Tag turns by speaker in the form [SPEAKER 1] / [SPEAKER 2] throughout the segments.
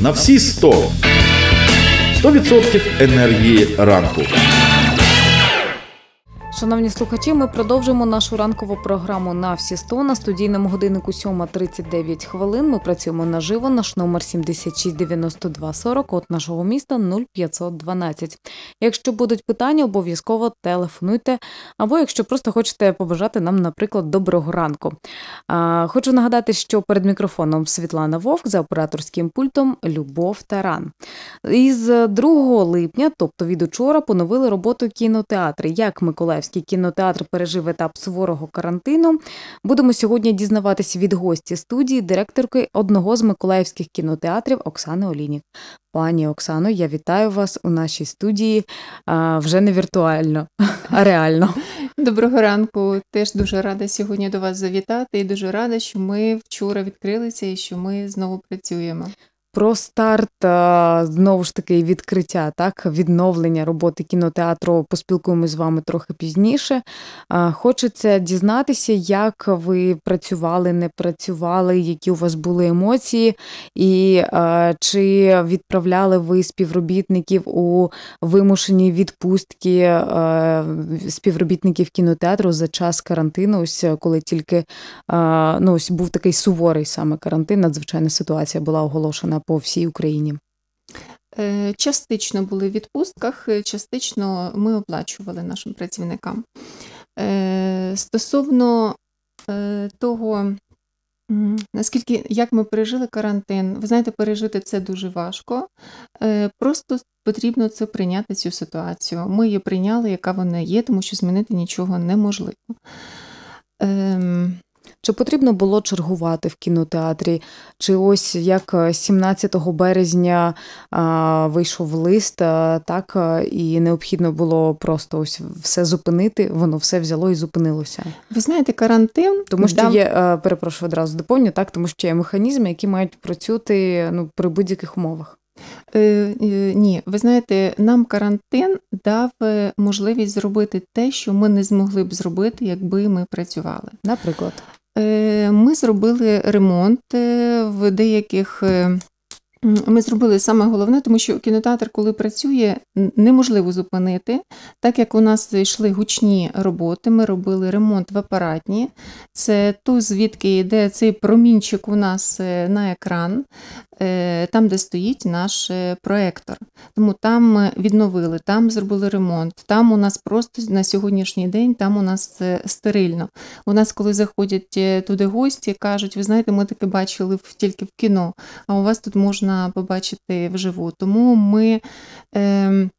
[SPEAKER 1] на всі 100. 100% енергії ранку. Шановні слухачі, ми продовжимо нашу ранкову програму на всі 100» на студійному годиннику 7.39 хвилин. Ми працюємо наживо. Наш номер 769240 от нашого міста 0512. Якщо будуть питання, обов'язково телефонуйте. Або якщо просто хочете побажати нам, наприклад, доброго ранку. А, Хочу нагадати, що перед мікрофоном Світлана Вовк за операторським пультом Любов Таран. Із 2 липня, тобто від учора, поновили роботу кінотеатри. Як Миколаїв. Миколаївський кінотеатр пережив етап суворого карантину. Будемо сьогодні дізнаватися від гості студії директорки одного з миколаївських кінотеатрів Оксани Олінік. Пані Оксано, я вітаю вас у нашій студії вже не віртуально, а реально.
[SPEAKER 2] Доброго ранку. Теж дуже рада сьогодні до вас завітати і дуже рада, що ми вчора відкрилися і що ми знову працюємо.
[SPEAKER 1] Про старт е, знову ж таки відкриття, так відновлення роботи кінотеатру поспілкуємось з вами трохи пізніше. Е, хочеться дізнатися, як ви працювали, не працювали, які у вас були емоції, і е, чи відправляли ви співробітників у вимушені відпустки співробітників кінотеатру за час карантину, ось коли тільки ну, ось був такий суворий саме карантин, надзвичайна ситуація була оголошена по всій Україні?
[SPEAKER 2] Е, частично були в відпустках, е, частично ми оплачували нашим працівникам. Е, стосовно того, наскільки як ми пережили карантин, ви знаєте, пережити це дуже важко. Просто потрібно це прийняти цю ситуацію. Ми її прийняли, яка вона є, тому що змінити нічого неможливо. Ем, чи потрібно було чергувати
[SPEAKER 1] в кінотеатрі? Чи ось як 17 е, березня а, вийшов лист, а, е, так е, і необхідно було просто ось все зупинити, воно все взяло і зупинилося.
[SPEAKER 2] Ви знаєте, карантин, тому що дам... є перепрошую одразу доповню, так тому що є механізми, які мають працювати ну при будь-яких умовах. Е, е, ні, ви знаєте, нам карантин дав е, можливість зробити те, що ми не змогли б зробити, якби ми працювали. Наприклад, ми зробили ремонт в деяких ми зробили саме головне, тому що кінотеатр, коли працює, неможливо зупинити. Так як у нас йшли гучні роботи, ми робили ремонт в апаратні. Це то, звідки йде цей промінчик у нас е, на екран, е, там, де стоїть наш е, проектор. Тому там відновили, там зробили ремонт. Там у нас просто на сьогоднішній день там у нас стерильно. У нас, коли заходять туди гості, кажуть, ви знаєте, ми таке бачили тільки в кіно, а у вас тут можна можна побачити вживу. Тому ми. Е,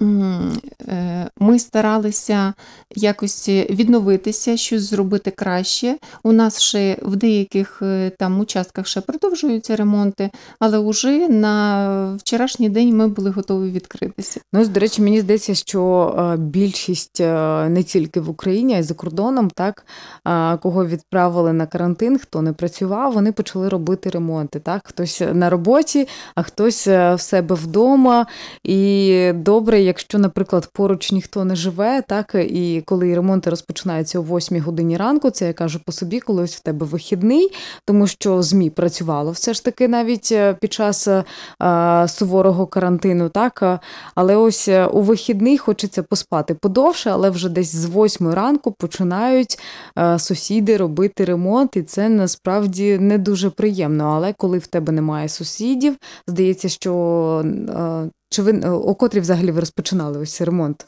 [SPEAKER 2] Е, ми старалися якось відновитися, щось зробити краще. У нас ще в деяких е, там участках ще продовжуються ремонти, але вже на вчорашній день ми були готові відкритися.
[SPEAKER 1] Ну, до речі, мені здається, що е, більшість не тільки в Україні, а й за кордоном, так кого відправили на карантин, хто не працював, вони почали робити ремонти. Так, хтось на роботі, а хтось в себе вдома. І добре якщо, наприклад, поруч ніхто не живе, так і коли ремонти розпочинаються о 8 годині ранку, це я кажу по собі, коли ось в тебе вихідний, тому що змі працювало все ж таки навіть е, під час а, е, суворого карантину, так е, але ось у вихідний хочеться поспати подовше, але вже десь з 8 ранку починають а, сусіди робити ремонт, і це насправді не дуже приємно. Але коли в тебе немає сусідів, здається, що а, чи ви е, о котрій взагалі ви розпочинали ось ремонт?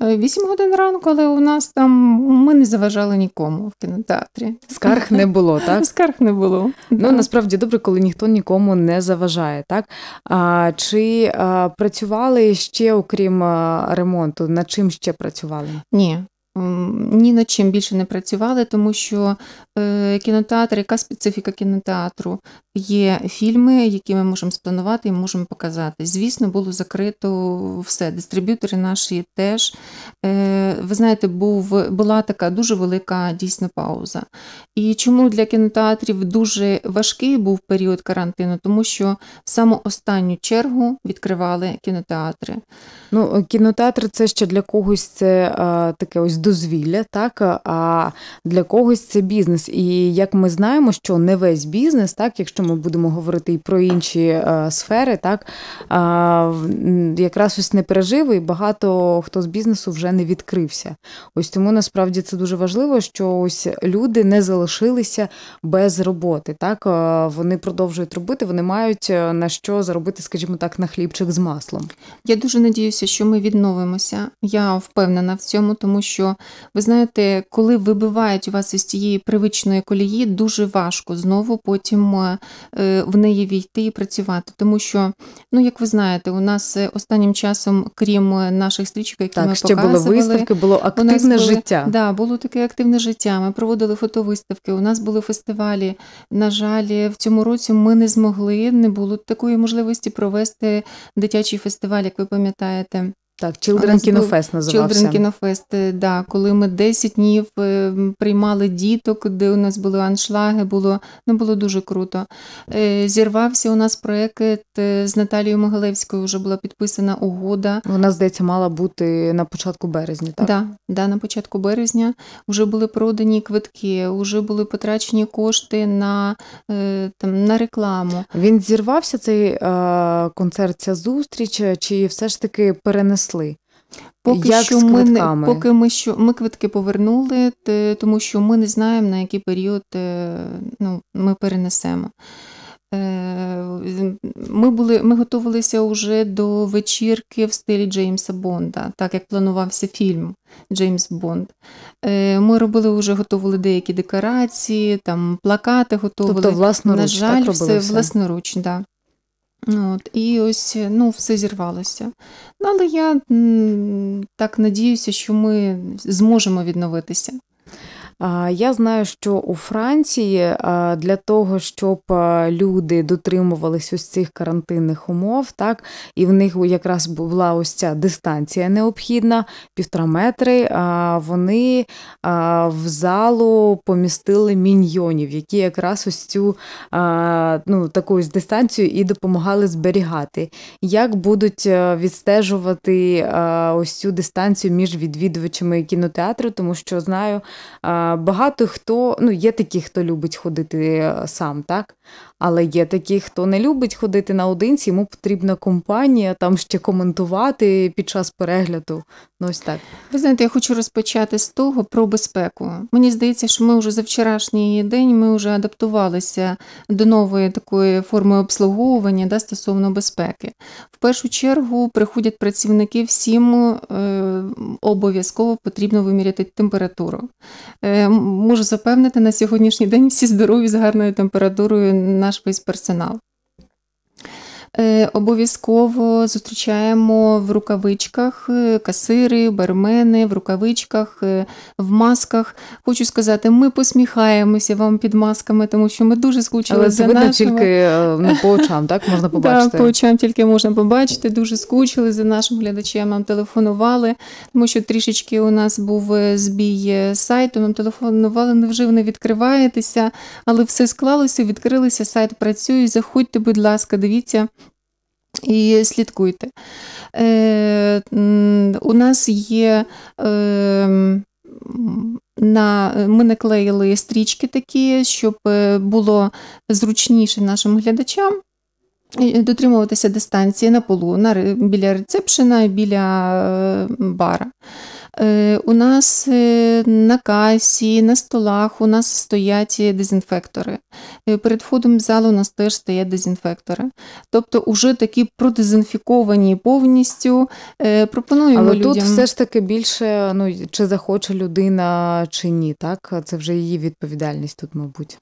[SPEAKER 1] Е, вісім годин
[SPEAKER 2] ранку, але у нас там ми не заважали нікому в кінотеатрі. Скарг не було,
[SPEAKER 1] так? Скарг не було. Ну насправді добре, коли ніхто нікому не заважає, так? А, Чи а, е, працювали ще, окрім ремонту, над чим ще працювали?
[SPEAKER 2] Ні, ні над чим більше не працювали, тому що е, кінотеатр, яка специфіка кінотеатру, є фільми, які ми можемо спланувати і можемо показати. Звісно, було закрито все. Дистриб'ютори наші теж. Е, ви знаєте, був, була така дуже велика дійсно пауза. І чому для кінотеатрів дуже важкий був період карантину, тому що в саму останню чергу відкривали кінотеатри. Ну, Кінотеатр це ще для когось це
[SPEAKER 1] а, таке ось дозвілля, так е, а для когось це бізнес. І як ми знаємо, що не весь бізнес, так якщо ми будемо говорити і про інші е, сфери, так е, якраз ось не пережив, і багато хто з бізнесу вже не відкрився. Ось тому насправді це дуже важливо, що ось люди не залишилися без роботи. Так вони продовжують робити, вони мають на що заробити, скажімо так, на хлібчик з маслом.
[SPEAKER 2] Я дуже надіюся, що ми відновимося. Я впевнена в цьому, тому що ви знаєте, коли вибивають вас із цієї привичної колії, дуже важко знову потім е, е, в неї війти і працювати. Тому що, ну як ви знаєте, у нас е, останнім часом, крім наших стрічок, які так, ми ще показували, були виставки, було активне були, життя. Да, було таке активне життя. Ми проводили фотовиставки. У нас були фестивалі. На жаль, в цьому році ми не змогли, не було такої можливості провести дитячий фестиваль, як ви пам'ятаєте. Так, Children Кінофест називався. Children Кінофест, да, коли ми 10 днів е, приймали діток, де у нас були аншлаги, було ну, було дуже круто. Е, зірвався у нас проект е, з Наталією Могилевською, вже була підписана угода.
[SPEAKER 1] Вона, здається, мала бути на початку березня, так? Да,
[SPEAKER 2] да, на початку березня вже були продані квитки, вже були потрачені кошти на там, на рекламу.
[SPEAKER 1] Він зірвався цей концерт,
[SPEAKER 2] ця зустріч, чи все ж таки перенесли? принесли. Поки Як що ми не поки ми що ми квитки повернули, тому що ми не знаємо, на який період е, ну, ми перенесемо. Е, ми були, ми готувалися вже до вечірки в стилі Джеймса Бонда, так як планувався фільм Джеймс Бонд. Е, ми робили вже готували деякі декорації, там плакати готували. Тобто власноруч, На жаль, так все, все власноруч, да. От, І ось е, ну, все зірвалося. Але я так надіюся, що ми зможемо відновитися. Я знаю, що у Франції
[SPEAKER 1] для того, щоб люди дотримувались ось цих карантинних умов, так і в них якраз була ось ця дистанція необхідна, півтора метри. Вони в залу помістили міньйонів, які якраз ось цю ну, таку ось дистанцію і допомагали зберігати. Як будуть е, відстежувати ось цю дистанцію між відвідувачами кінотеатру, тому що знаю. Багато хто, ну, є такі, хто любить ходити е, сам, так? Але є такі, хто не любить ходити наодинці, йому потрібна
[SPEAKER 2] компанія, там ще коментувати під час перегляду. Ну, ось так. Ви знаєте, я хочу розпочати з того про безпеку. Мені здається, що ми вже за вчорашній день ми вже адаптувалися до нової такої форми обслуговування да, стосовно безпеки. В першу чергу приходять працівники всім е, обов'язково потрібно виміряти температуру. Е, можу запевнити на сьогоднішній день всі здорові з гарною температурою наш весь персонал. Е, обов'язково зустрічаємо в рукавичках е, касири, бармени, в рукавичках, е, в масках. Хочу сказати, ми посміхаємося вам під масками, тому що ми дуже скучили Але за нашими. тільки не ну, по очам, так можна побачити. Так, По очам тільки можна побачити. Дуже скучили за нашим глядачем. Нам телефонували, тому що трішечки у нас був збій сайту. Нам телефонували, невже «Ну, ви не відкриваєтеся, але все склалося. Відкрилися сайт. Працює. Заходьте, будь ласка, дивіться. І слідкуйте. Е, У нас є Е, на, Ми наклеїли стрічки такі, щоб е, було зручніше нашим глядачам дотримуватися дистанції на полу на, біля рецепшена і біля е, бара. Е, у нас е, на касі, на столах у нас стоять дезінфектори. Е, перед входом в зал у нас теж стоять дезінфектори. Тобто, вже такі продезінфіковані повністю. Пропонуємо Але людям. тут все ж таки більше ну,
[SPEAKER 1] чи захоче людина, чи ні. так? Це вже її відповідальність тут, мабуть.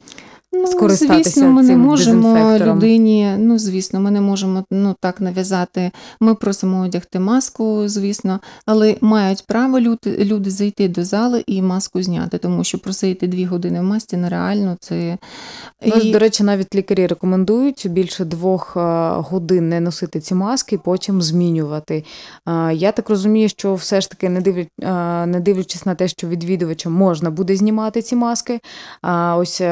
[SPEAKER 2] Ну, звісно, ми не можемо людині. Ну, звісно, ми не можемо ну так нав'язати. Ми просимо одягти маску, звісно, але мають право люди люди зайти до зали і маску зняти, тому що просити дві години в масці нереально. Ну, це ну, і... до речі, навіть лікарі рекомендують більше двох е, годин не носити ці
[SPEAKER 1] маски, потім змінювати. Е, я так розумію, що все ж таки не дивлю, е, не дивлячись на те, що відвідувачам можна буде знімати ці маски. ось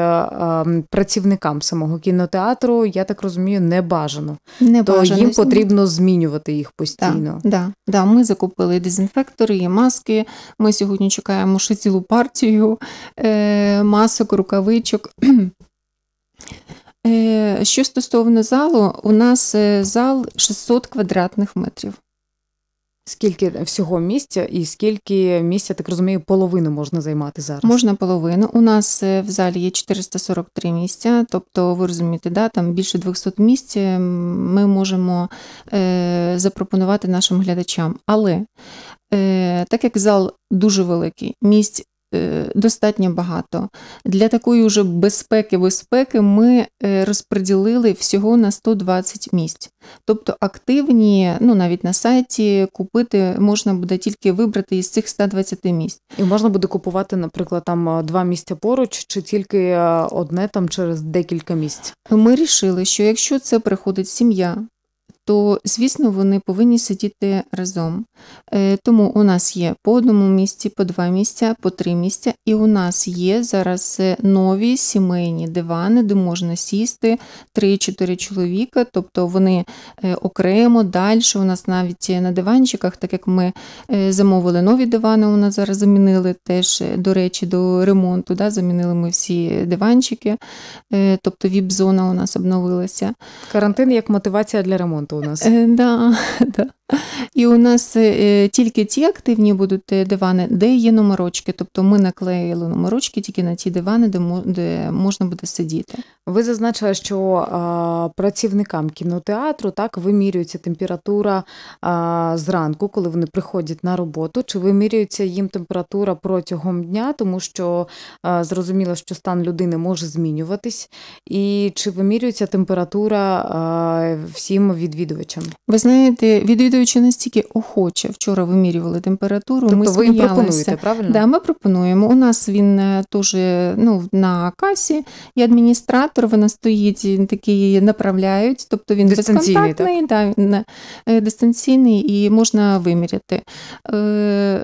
[SPEAKER 1] працівникам самого кінотеатру, я так розумію, не бажано.
[SPEAKER 2] Не То бажано. їм потрібно змінювати їх постійно. Да, да, да. Ми закупили дезінфектори і маски. Ми сьогодні чекаємо ще цілу партію е, масок, рукавичок. Е, що стосовно залу, у нас е, зал 600 квадратних метрів. Скільки всього місця, і скільки місця,
[SPEAKER 1] так розумію, половину можна займати зараз? Можна
[SPEAKER 2] половину. У нас е, в залі є 443 місця, тобто, ви розумієте, да, там більше 200 місць е, ми можемо е, запропонувати нашим глядачам. Але е, так як зал дуже великий, місць Е, достатньо багато. Для такої вже безпеки безпеки ми е, розподілили всього на 120 місць. Тобто активні, ну навіть на сайті купити можна буде тільки вибрати із цих 120 місць. І можна буде купувати, наприклад, там е, два місця поруч, чи тільки одне там через декілька місць. Ми рішили, що якщо це приходить сім'я, то, звісно, вони повинні сидіти разом. Е, тому у нас є по одному місці, по два місця, по три місця, і у нас є зараз е, нові сімейні дивани, де можна сісти 3-4 чоловіка, тобто вони е, окремо далі. У нас навіть на диванчиках, так як ми замовили нові дивани, у нас зараз замінили теж, до речі, до ремонту. да, Замінили ми всі диванчики, тобто віп-зона у нас обновилася. Карантин як мотивація для ремонту багато у нас. Е, да, да. І у нас е, е, тільки ті активні будуть дивани, де є номерочки. Тобто ми наклеїли номерочки тільки на ті дивани, де можна буде сидіти.
[SPEAKER 1] Ви зазначили, що а, працівникам кінотеатру так вимірюється температура а, зранку, коли вони приходять на роботу. Чи вимірюється їм температура протягом дня, тому що а, зрозуміло, що стан людини може змінюватись, і чи вимірюється температура всім від відвідувачам?
[SPEAKER 2] Ви знаєте, відвідувачі настільки охоче вчора вимірювали температуру. Тобто ми ви їм пропонуєте, правильно? Да, ми пропонуємо. У нас він е, теж ну, на касі і адміністратор, вона стоїть, він такий направляють, тобто він безконтактний, так? Да, е, дистанційний і можна виміряти. Е,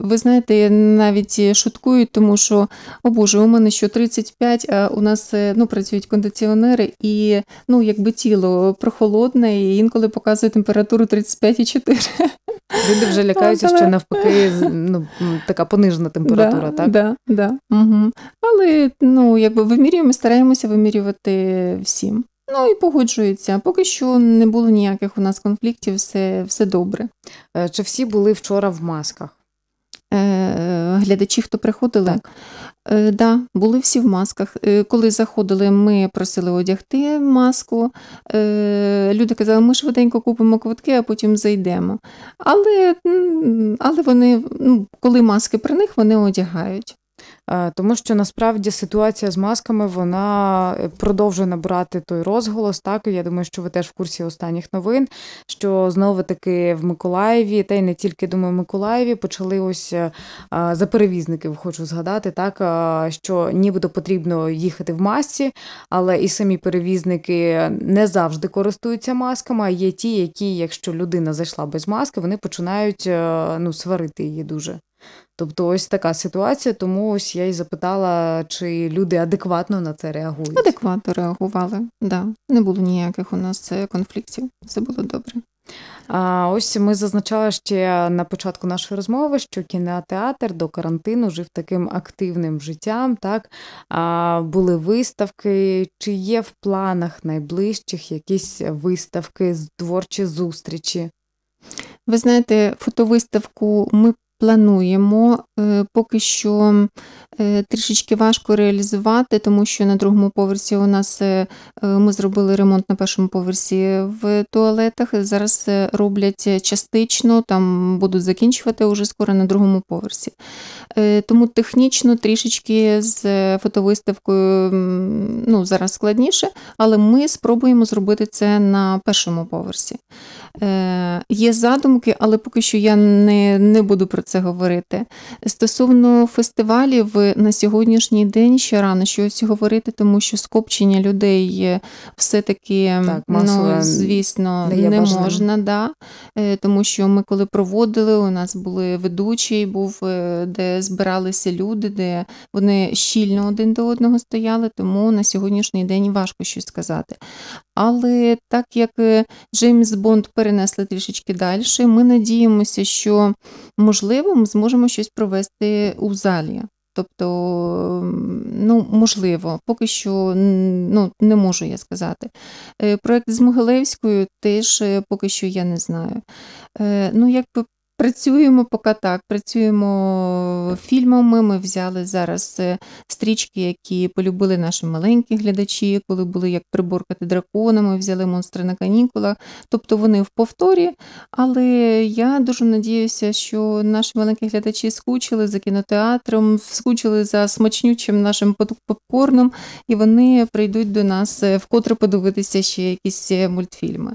[SPEAKER 2] ви знаєте, навіть шуткують, тому що, о Боже, у мене що 35, а у нас ну, працюють кондиціонери, і ну, якби тіло прохолодне і інколи показує температуру 35,4.
[SPEAKER 1] Люди вже лякаються, що навпаки ну, така понижена температура, да, так? Да,
[SPEAKER 2] да. Угу. Але ну, якби вимірюємо, ми стараємося вимірювати всім. Ну і погоджується, Поки що не було ніяких у нас конфліктів, все, все добре. Е, чи всі були вчора в масках? Е, глядачі, хто приходили. Так. Е, да, Були всі в масках. Е, коли заходили, ми просили одягти маску. Люди казали, ми швиденько купимо квитки, а потім зайдемо. Але але вони, ну, коли маски при них, вони одягають. Е, тому що насправді ситуація з масками вона
[SPEAKER 1] е, продовжує набирати той розголос. Так я думаю, що ви теж в курсі останніх новин, що знову таки в Миколаєві, та й не тільки думаю, в Миколаєві почали ось е, за перевізників, хочу згадати, так що нібито потрібно їхати в масці, але і самі перевізники не завжди користуються масками. а Є ті, які, якщо людина зайшла без маски, вони починають ну сварити її дуже. Тобто, ось така ситуація, тому ось я й запитала, чи люди адекватно на це реагують.
[SPEAKER 2] Адекватно реагували, да. Не було ніяких у нас е, конфліктів. Все було добре.
[SPEAKER 1] А ось ми зазначали ще на початку нашої розмови, що кінотеатр до карантину жив таким активним життям. Так а, були виставки, чи є в планах найближчих якісь виставки, творчі
[SPEAKER 2] зустрічі? Ви знаєте, фотовиставку ми плануємо. Е, поки що е, трішечки важко реалізувати, тому що на другому поверсі у нас е, ми зробили ремонт на першому поверсі в туалетах. Зараз роблять частично, там будуть закінчувати уже скоро на другому поверсі. Тому технічно трішечки з фотовиставкою ну, зараз складніше, але ми спробуємо зробити це на першому поверсі. Є задумки, але поки що я не, не буду про це це говорити. Стосовно фестивалів на сьогоднішній день ще рано щось говорити, тому що скопчення людей все-таки так, ну, звісно не, не можна, да. Е, тому що ми коли проводили, у нас були ведучий, був е, де збиралися люди, де вони щільно один до одного стояли, тому на сьогоднішній день важко щось сказати. Але так як е, Джеймс Бонд перенесли трішечки далі, ми надіємося, що можливо ми зможемо щось провести у залі. Тобто, ну, можливо, поки що ну, не можу я сказати. Е, проект з Могилевською теж е, поки що я не знаю. Ну, як Працюємо поки так, працюємо фільмами. Ми взяли зараз е, стрічки, які полюбили наші маленькі глядачі, коли були як приборкати дракона, ми взяли монстри на канікулах. Тобто вони в повторі. Але я дуже надіюся, що наші маленькі глядачі скучили за кінотеатром, скучили за смачнючим нашим попкорном, і вони прийдуть до нас е, вкотре подивитися ще якісь е, мультфільми.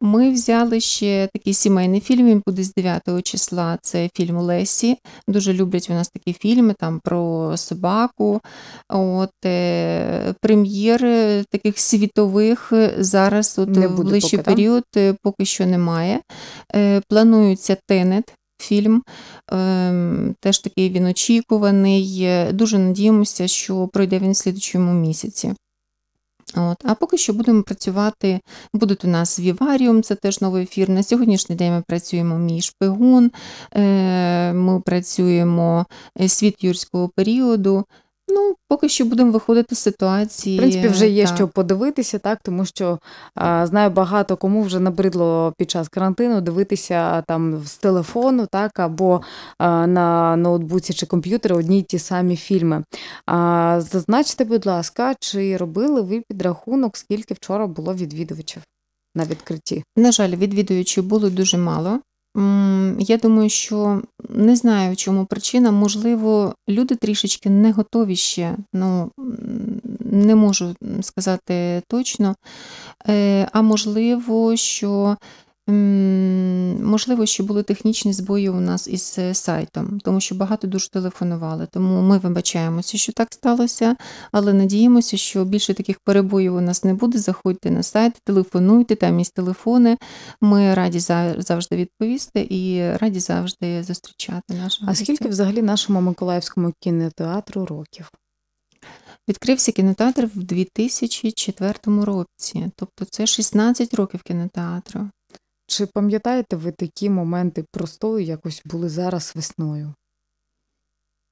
[SPEAKER 2] Ми взяли ще такий сімейний фільм, він буде з 9 числа це фільм Лесі. Дуже люблять у нас такі фільми там про собаку. От е, Прем'єр таких світових зараз от в ближчий поки, період там? Е, поки що немає. Е, планується тенет. Фільм ем, теж такий він очікуваний. Дуже надіємося, що пройде він в слідчому місяці. От. А поки що будемо працювати, будуть у нас Віваріум, це теж новий ефір. На сьогоднішній день ми працюємо мій шпигун, е, ми працюємо е, світ юрського періоду, Ну, поки що будемо виходити з ситуації. В принципі, вже є так. що подивитися, так тому що а, знаю багато кому вже набридло під
[SPEAKER 1] час карантину дивитися там з телефону, так або а, на ноутбуці чи комп'ютері одні й ті самі фільми. А, Зазначте, будь ласка, чи робили ви підрахунок, скільки вчора було відвідувачів на відкритті?
[SPEAKER 2] На жаль, відвідувачів було дуже мало. Я думаю, що не знаю, в чому причина. Можливо, люди трішечки не готові ще, ну не можу сказати точно, е, а можливо, що Можливо, що були технічні збої у нас із е, сайтом, тому що багато дуже телефонували. Тому ми вибачаємося, що так сталося, але надіємося, що більше таких перебоїв у нас не буде. Заходьте на сайт, телефонуйте, там є телефони. Ми раді завжди відповісти і раді завжди зустрічати нашого. А скільки взагалі нашому Миколаївському кінотеатру років? Відкрився кінотеатр в 2004 році, тобто це 16 років кінотеатру. Чи пам'ятаєте ви такі моменти простою якось були зараз весною?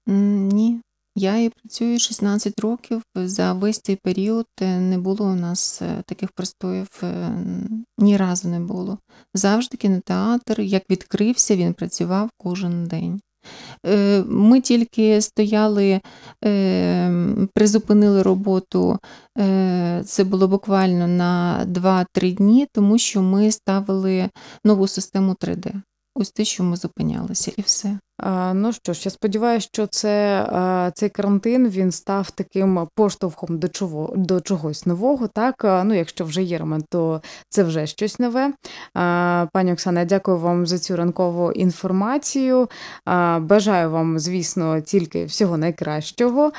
[SPEAKER 2] Ні. Я і працюю 16 років. За весь цей період е, не було у нас е, таких простоїв е, ні разу не було. Завжди кінотеатр, як відкрився, він працював кожен день. Е, ми тільки стояли, е, призупинили роботу, е, це було буквально на 2-3 дні, тому що ми ставили нову систему 3D. Ось те, що ми зупинялися, і все. Е, ну що ж, я
[SPEAKER 1] сподіваюся, що це е, цей карантин він став таким поштовхом до чого до чогось нового. Так, е, ну якщо вже є ремонт, то це вже щось нове. Пані Оксана, дякую вам за цю ранкову інформацію. Бажаю вам, звісно, тільки всього найкращого.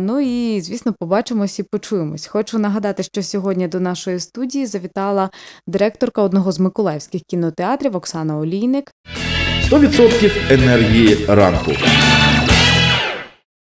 [SPEAKER 1] Ну і звісно, побачимось і почуємось. Хочу нагадати, що сьогодні до нашої студії завітала директорка одного з миколаївських кінотеатрів Оксана Олійник. 100%
[SPEAKER 2] енергії ранку.